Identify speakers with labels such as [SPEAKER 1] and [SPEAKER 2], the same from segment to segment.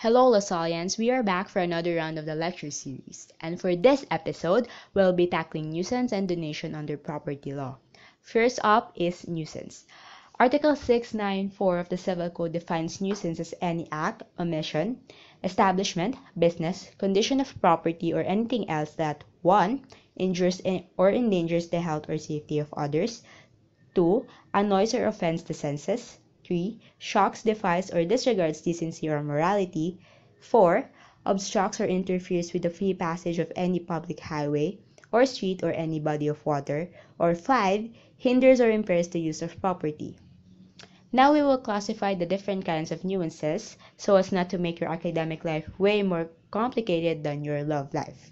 [SPEAKER 1] Hello, Lasallians! We are back for another round of the lecture series, and for this episode, we'll be tackling nuisance and donation under property law. First up is nuisance. Article 694 of the Civil Code defines nuisance as any act, omission, establishment, business, condition of property, or anything else that 1. injures or endangers the health or safety of others, 2. annoys or offends the senses, 3. Shocks, defies, or disregards decency or morality. 4. Obstructs or interferes with the free passage of any public highway or street or any body of water. Or 5. Hinders or impairs the use of property. Now we will classify the different kinds of nuances so as not to make your academic life way more complicated than your love life.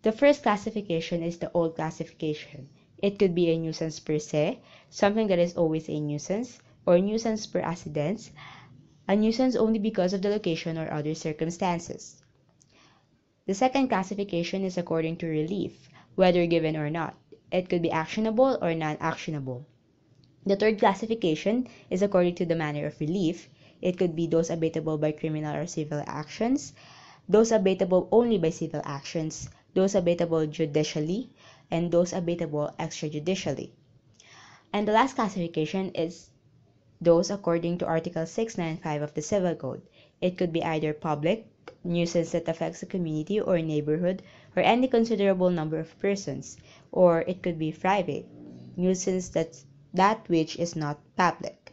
[SPEAKER 1] The first classification is the old classification. It could be a nuisance per se, something that is always a nuisance, or nuisance per accident, a nuisance only because of the location or other circumstances. The second classification is according to relief, whether given or not. It could be actionable or non-actionable. The third classification is according to the manner of relief. It could be those abatable by criminal or civil actions, those abatable only by civil actions, those abatable judicially, and those abatable extrajudicially. And the last classification is those according to Article 695 of the Civil Code. It could be either public, nuisance that affects the community or neighborhood or any considerable number of persons, or it could be private, nuisance that that which is not public.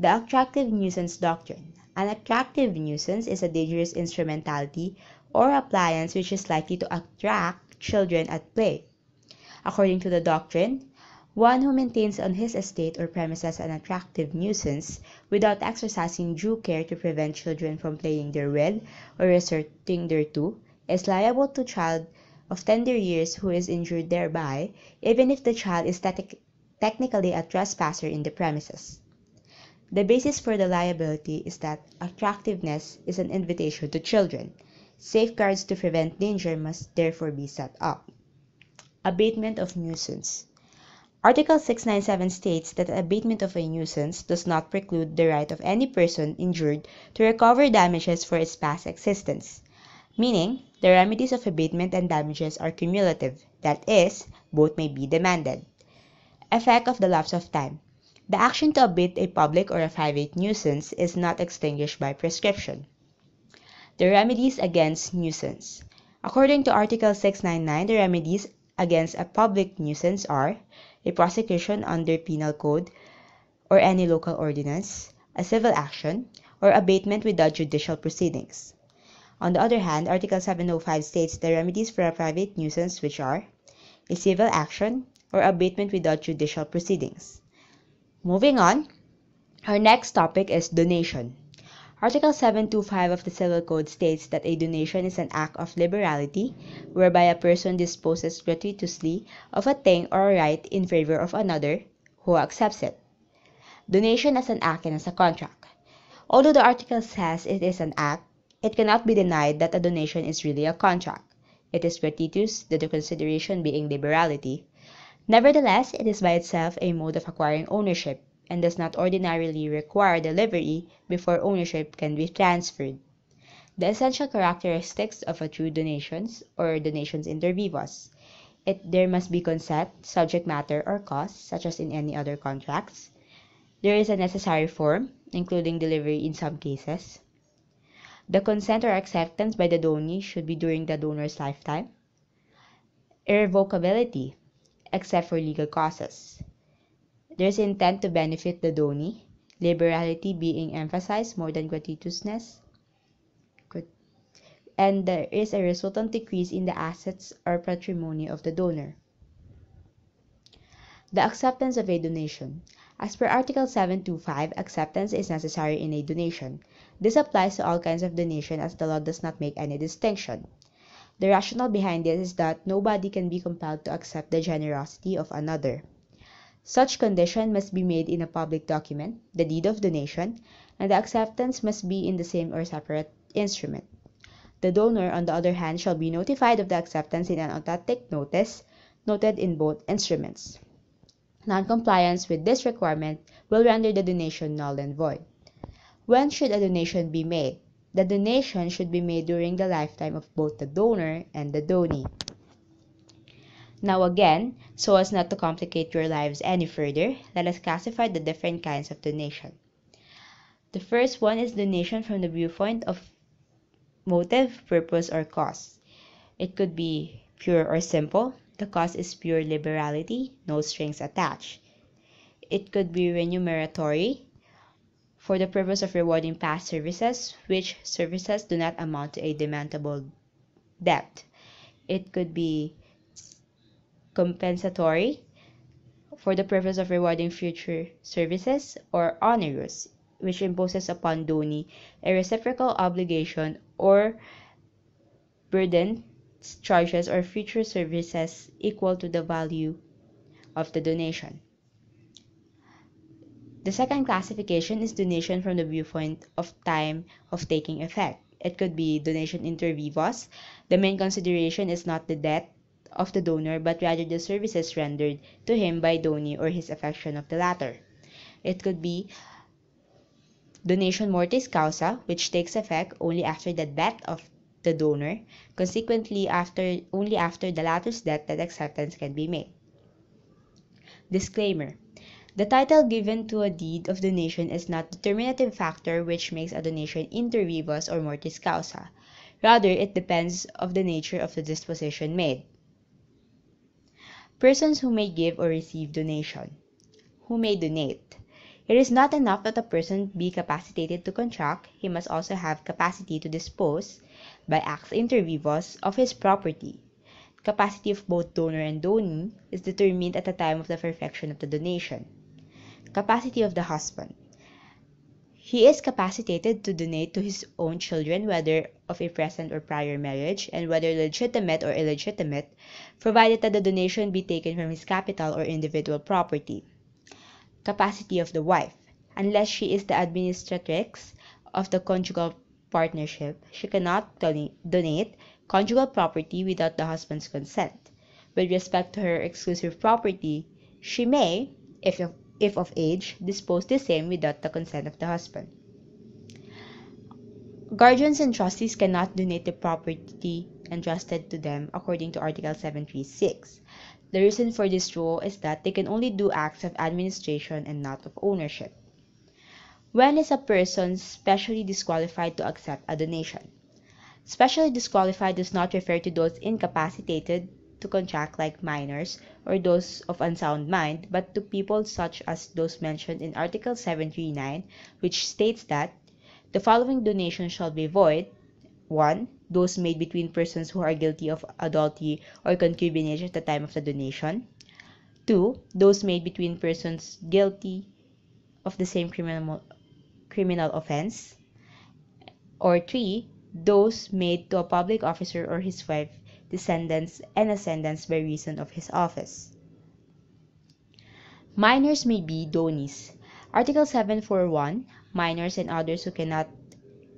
[SPEAKER 1] The attractive nuisance doctrine. An attractive nuisance is a dangerous instrumentality or appliance which is likely to attract children at play. According to the doctrine, one who maintains on his estate or premises an attractive nuisance, without exercising due care to prevent children from playing therewith, or resorting thereto, is liable to a child of tender years who is injured thereby, even if the child is te technically a trespasser in the premises. The basis for the liability is that attractiveness is an invitation to children. Safeguards to prevent danger must therefore be set up. Abatement of nuisance. Article 697 states that abatement of a nuisance does not preclude the right of any person injured to recover damages for its past existence, meaning the remedies of abatement and damages are cumulative, that is, both may be demanded. Effect of the lapse of time. The action to abate a public or a private nuisance is not extinguished by prescription. The remedies against nuisance. According to Article 699, the remedies against a public nuisance are a prosecution under penal code or any local ordinance, a civil action, or abatement without judicial proceedings. On the other hand, Article 705 states the remedies for a private nuisance which are a civil action or abatement without judicial proceedings. Moving on, our next topic is donation. Article 725 of the Civil Code states that a donation is an act of liberality whereby a person disposes gratuitously of a thing or a right in favor of another who accepts it. Donation as an act and as a contract. Although the article says it is an act, it cannot be denied that a donation is really a contract. It is gratuitous, the consideration being liberality. Nevertheless, it is by itself a mode of acquiring ownership and does not ordinarily require delivery before ownership can be transferred. The essential characteristics of a true donations or donations inter vivos. It, there must be consent, subject matter, or cost, such as in any other contracts. There is a necessary form, including delivery in some cases. The consent or acceptance by the donee should be during the donor's lifetime. Irrevocability, except for legal causes. There's intent to benefit the donee, liberality being emphasized more than gratuitousness. And there is a resultant decrease in the assets or patrimony of the donor. The acceptance of a donation. As per Article 725, acceptance is necessary in a donation. This applies to all kinds of donation as the law does not make any distinction. The rationale behind this is that nobody can be compelled to accept the generosity of another. Such condition must be made in a public document, the deed of donation, and the acceptance must be in the same or separate instrument. The donor, on the other hand, shall be notified of the acceptance in an authentic notice noted in both instruments. Noncompliance with this requirement will render the donation null and void. When should a donation be made? The donation should be made during the lifetime of both the donor and the donee. Now again, so as not to complicate your lives any further, let us classify the different kinds of donation. The first one is donation from the viewpoint of motive, purpose, or cause. It could be pure or simple. The cause is pure liberality, no strings attached. It could be remuneratory for the purpose of rewarding past services, which services do not amount to a demandable debt. It could be compensatory for the purpose of rewarding future services, or onerous, which imposes upon donee a reciprocal obligation or burden charges or future services equal to the value of the donation. The second classification is donation from the viewpoint of time of taking effect. It could be donation inter vivos. The main consideration is not the debt of the donor but rather the services rendered to him by donee or his affection of the latter. It could be donation mortis causa, which takes effect only after the death of the donor, consequently after only after the latter's death that acceptance can be made. Disclaimer. The title given to a deed of donation is not the determinative factor which makes a donation inter vivos or mortis causa. Rather, it depends of the nature of the disposition made persons who may give or receive donation. Who may donate. It is not enough that a person be capacitated to contract, he must also have capacity to dispose, by acts inter vivos, of his property. Capacity of both donor and donee is determined at the time of the perfection of the donation. Capacity of the husband. He is capacitated to donate to his own children whether of a present or prior marriage, and whether legitimate or illegitimate, provided that the donation be taken from his capital or individual property. Capacity of the wife. Unless she is the administratrix of the conjugal partnership, she cannot donate conjugal property without the husband's consent. With respect to her exclusive property, she may, if if of age, dispose the same without the consent of the husband. Guardians and trustees cannot donate the property entrusted to them according to Article 736. The reason for this rule is that they can only do acts of administration and not of ownership. When is a person specially disqualified to accept a donation? Specially disqualified does not refer to those incapacitated to contract like minors or those of unsound mind, but to people such as those mentioned in Article 739, which states that the following donations shall be void 1. Those made between persons who are guilty of adultery or concubinage at the time of the donation. 2. Those made between persons guilty of the same criminal, criminal offense. Or 3 those made to a public officer or his wife descendants, and ascendants by reason of his office. Minors may be donis. Article 741, minors and others who cannot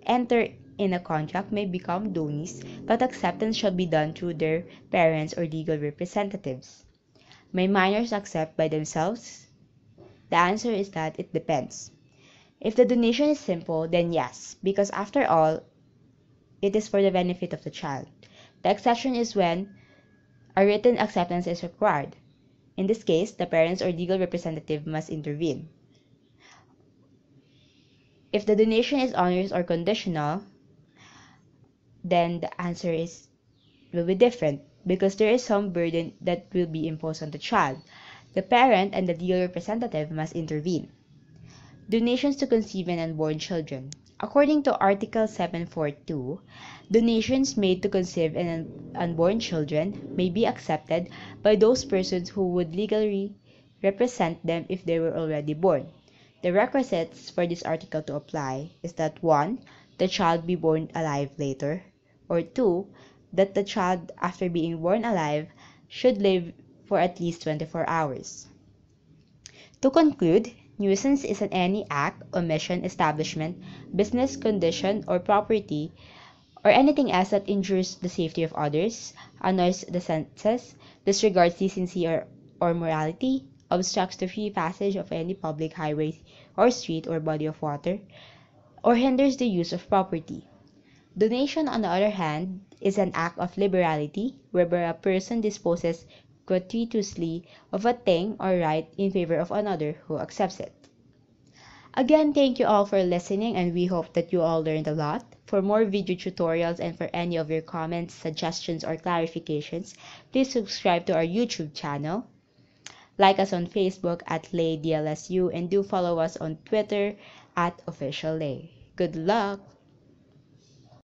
[SPEAKER 1] enter in a contract may become donis, but acceptance shall be done through their parents or legal representatives. May minors accept by themselves? The answer is that it depends. If the donation is simple, then yes, because after all, it is for the benefit of the child. The exception is when a written acceptance is required. In this case, the parents or legal representative must intervene. If the donation is onerous or conditional, then the answer is will be different because there is some burden that will be imposed on the child. The parent and the legal representative must intervene. Donations to conceiving and unborn children. According to Article 742, donations made to conceive an unborn children may be accepted by those persons who would legally represent them if they were already born. The requisites for this article to apply is that 1. The child be born alive later, or 2. That the child, after being born alive, should live for at least 24 hours. To conclude, Nuisance is an any act, omission, establishment, business condition, or property, or anything else that injures the safety of others, annoys the senses, disregards decency or, or morality, obstructs the free passage of any public highway or street or body of water, or hinders the use of property. Donation, on the other hand, is an act of liberality whereby a person disposes gratuitously of a thing or right in favor of another who accepts it. Again, thank you all for listening and we hope that you all learned a lot. For more video tutorials and for any of your comments, suggestions, or clarifications, please subscribe to our YouTube channel. Like us on Facebook at LayDLSU and do follow us on Twitter at OfficialLay. Good luck!